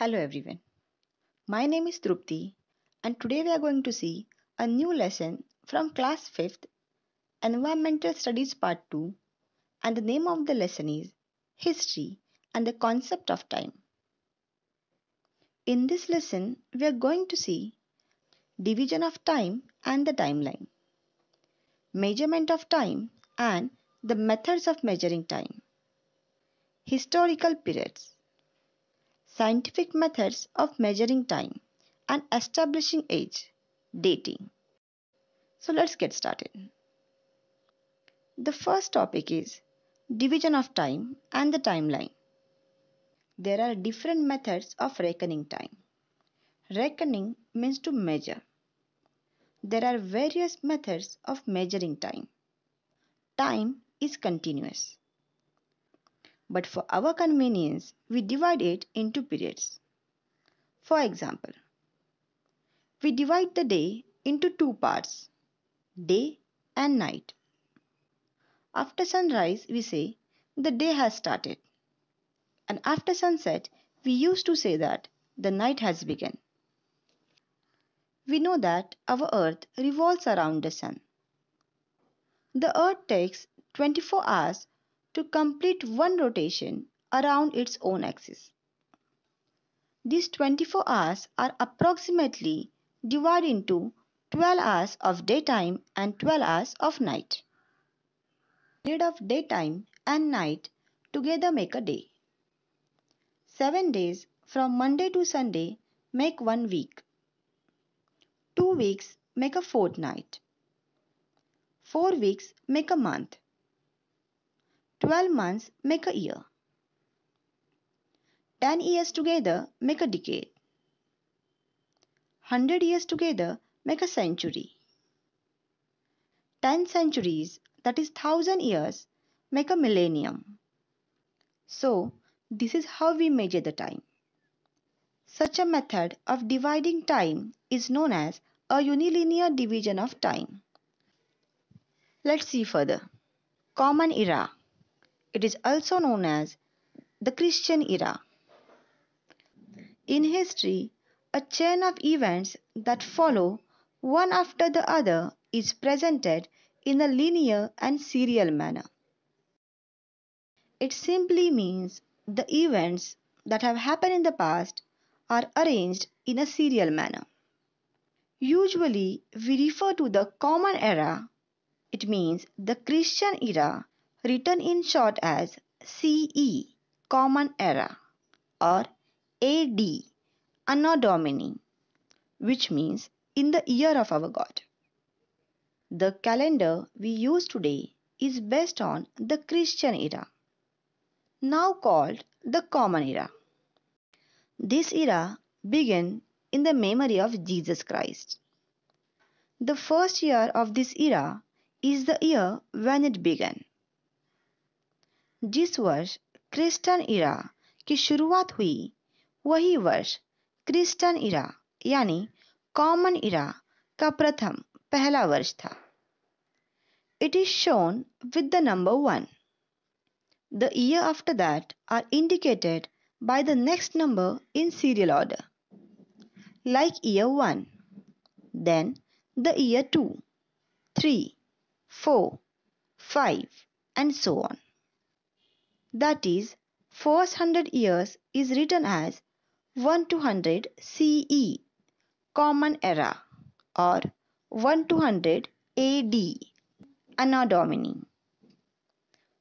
Hello everyone. My name is Drupdi, and today we are going to see a new lesson from class 5th Environmental Studies Part 2 and the name of the lesson is History and the Concept of Time. In this lesson we are going to see division of time and the timeline, measurement of time and the methods of measuring time, historical periods, scientific methods of measuring time and establishing age, dating. So let's get started. The first topic is division of time and the timeline. There are different methods of reckoning time. Reckoning means to measure. There are various methods of measuring time. Time is continuous but for our convenience, we divide it into periods. For example, we divide the day into two parts, day and night. After sunrise, we say, the day has started. And after sunset, we used to say that the night has begun. We know that our earth revolves around the sun. The earth takes 24 hours to complete one rotation around its own axis. These 24 hours are approximately divided into 12 hours of daytime and 12 hours of night. Period of daytime and night together make a day. 7 days from Monday to Sunday make one week. 2 weeks make a fortnight. 4 weeks make a month. 12 months make a year. 10 years together make a decade. 100 years together make a century. 10 centuries, that is 1000 years, make a millennium. So, this is how we measure the time. Such a method of dividing time is known as a unilinear division of time. Let's see further. Common era it is also known as the Christian era. In history, a chain of events that follow one after the other is presented in a linear and serial manner. It simply means the events that have happened in the past are arranged in a serial manner. Usually, we refer to the common era, it means the Christian era, written in short as CE common era or AD Anno Domini which means in the year of our God. The calendar we use today is based on the Christian era now called the common era. This era began in the memory of Jesus Christ. The first year of this era is the year when it began. जिस वर्ष Kristen इरा की शुरुआत हुई वही वर्ष Kristen इरा यानी common इरा का प्रथम पहला वर्ष था it is shown with the number one the year after that are indicated by the next number in serial order like year one then the year two three four five and so on that is, first hundred years is written as 1 to 100 CE, Common Era, or 1 to 100 AD, Anno Domini.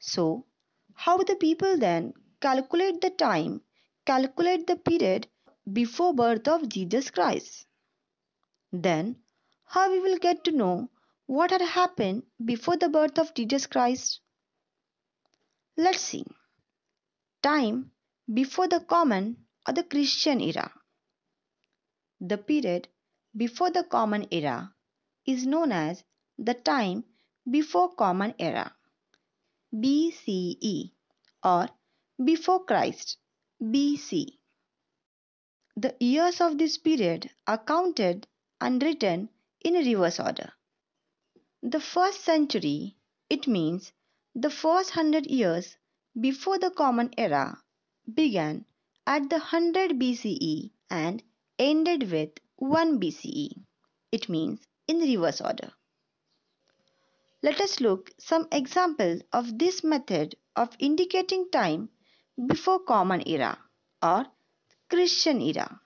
So, how the people then calculate the time, calculate the period before birth of Jesus Christ? Then, how we will get to know what had happened before the birth of Jesus Christ? Let's see time before the Common or the Christian era. The period before the Common era is known as the time before Common era BCE or before Christ BC. The years of this period are counted and written in reverse order. The first century, it means the first hundred years before the Common Era, began at the 100 BCE and ended with 1 BCE. It means in reverse order. Let us look some examples of this method of indicating time before Common Era or Christian Era.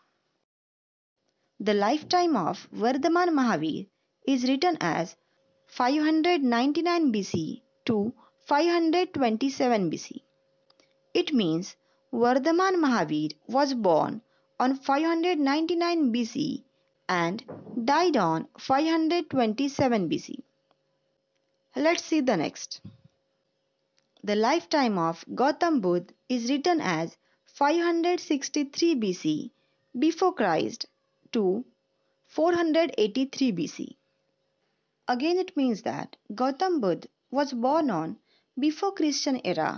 The lifetime of Vardhaman Mahavir is written as 599 BC to 527 BC. It means Vardhaman Mahavir was born on 599 BC and died on 527 BC. Let's see the next. The lifetime of Gautam Buddha is written as 563 BC before Christ to 483 BC. Again, it means that Gautam Buddha was born on before Christian era,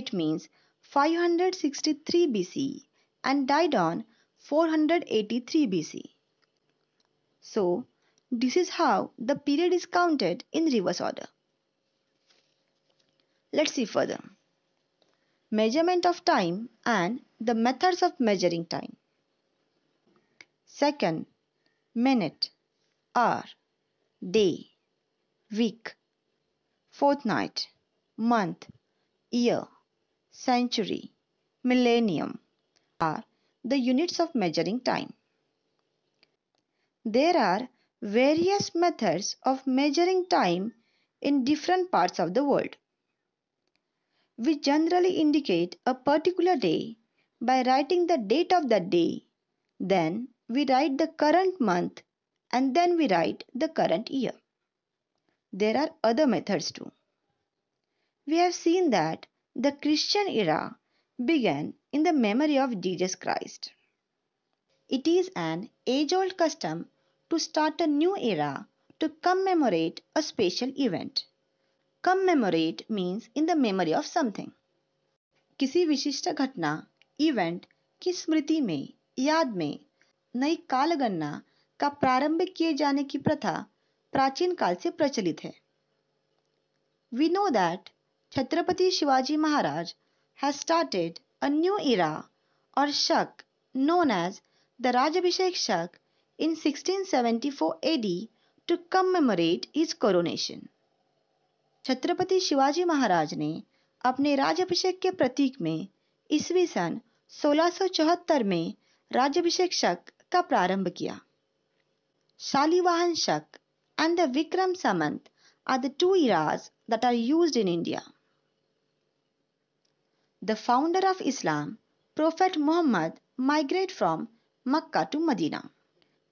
it means 563 BC and died on 483 BC. So, this is how the period is counted in reverse order. Let's see further. Measurement of time and the methods of measuring time. Second, minute, hour, day, week, fortnight, month, year, century, millennium are the units of measuring time. There are various methods of measuring time in different parts of the world. We generally indicate a particular day by writing the date of that day, then we write the current month and then we write the current year. There are other methods too. we have seen that the Christian era began in the memory of Jesus Christ. It is an age old custom to start a new era to commemorate a special event. Commemorate means in the memory of something. किसी विशिष्ट घटना event की स्मृति में याद में नई कालगणना का प्रारंभ किए जाने की प्रथा प्राचीन काल से प्रचलित है we know that Chhatrapati Shivaji Maharaj है स्टार्टेड अ न्यू इरा और शक known as the Rajabhishek Shaka in 1674 AD to commemorate his coronation Chhatrapati Shivaji Maharaj ने अपने राजभिषेक के प्रतीक में ईस्वी सन 1674 में राजभिषेक शक का प्रारंभ किया Shalivahana Shaka and the Vikram Samvat are the two eras that are used in India the founder of Islam, Prophet Muhammad migrated from Mecca to Medina.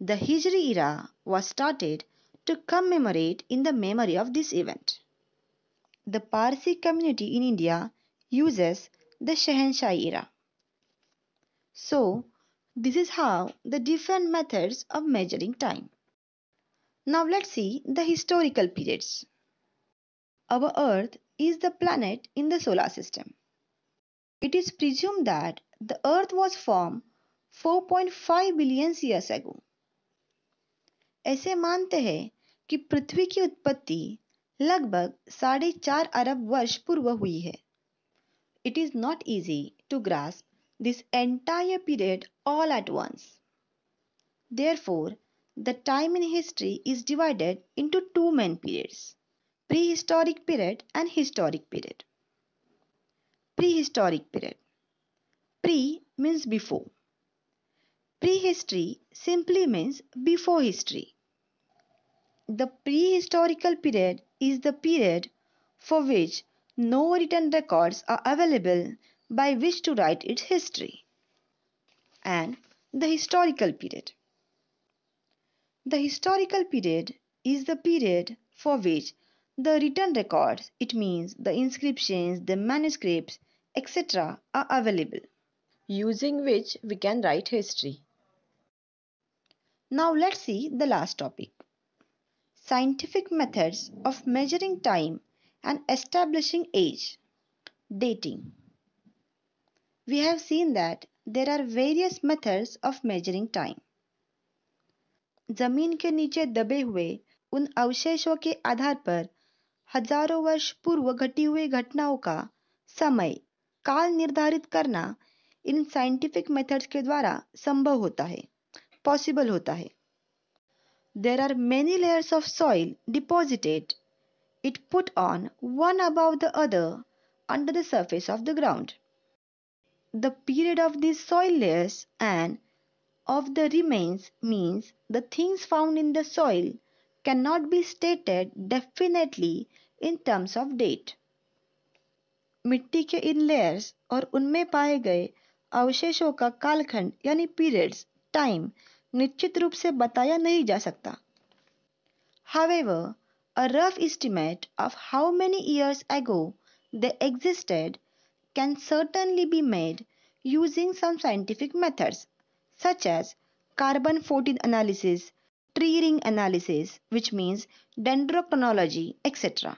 The Hijri era was started to commemorate in the memory of this event. The Parsi community in India uses the Shahenshahi era. So, this is how the different methods of measuring time. Now let's see the historical periods. Our Earth is the planet in the solar system. It is presumed that the Earth was formed 4.5 billion years ago ऐसे मानते हैं कि पृथ्वी की उत्पत्ति लगभग साढ़े चार अरब वर्ष पूर्व हुई है it is not easy to grasp this entire period all at once for the time in history is divided into two main periods prehistoric period and historic period Prehistoric period. Pre means before. Prehistory simply means before history. The prehistorical period is the period for which no written records are available by which to write its history. And the historical period. The historical period is the period for which the written records, it means the inscriptions, the manuscripts, etc. are available, using which we can write history. Now let's see the last topic. Scientific methods of measuring time and establishing age. Dating. We have seen that there are various methods of measuring time. जमीन के नीचे दबे हुए उन अवशेषों के आधार पर हजारों वर्ष पूर्व घटी हुई घटनाओं का समय काल निर्धारित करना इन साइंटिफिक मेथड्स के द्वारा संभव होता है पॉसिबल होता है there are many layers of soil deposited it put on one above the other under the surface of the ground the period of these soil layers and of the remains means the things found in the soil cannot be stated definitely in terms of date मिट्टी के इन layers और उनमें पाए गए अवशेषों का कालखंड यानी पीरियड्स टाइम निश्चित रूप से बताया नहीं जा सकता however a rough estimate of how many years ago they existed can certainly be made using some scientific methods such as carbon fourteen analysis tree ring analysis which means dendrochronology etcetera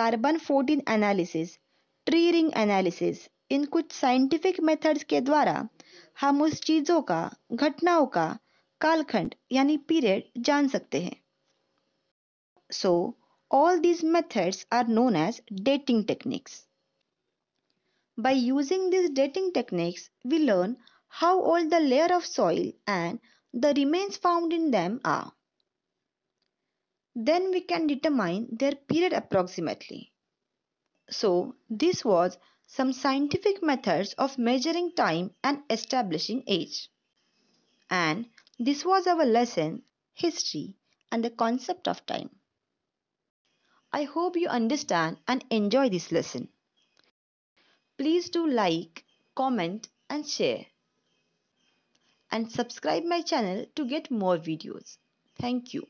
carbon fourteen analysis tree ring analysis इन कुछ scientific methods के द्वारा हम उस चीजों का घटनाओं का कालखंड यानी पीरियड जान सकते हैं so all these methods are known as dating techniques by using this dating techniques we learn how all the layer of soil and the remains found in them are then we can determine their period approximately So this was some scientific methods of measuring time and establishing age. And this was our lesson, history and the concept of time. I hope you understand and enjoy this lesson. Please do like, comment and share. And subscribe my channel to get more videos. Thank you.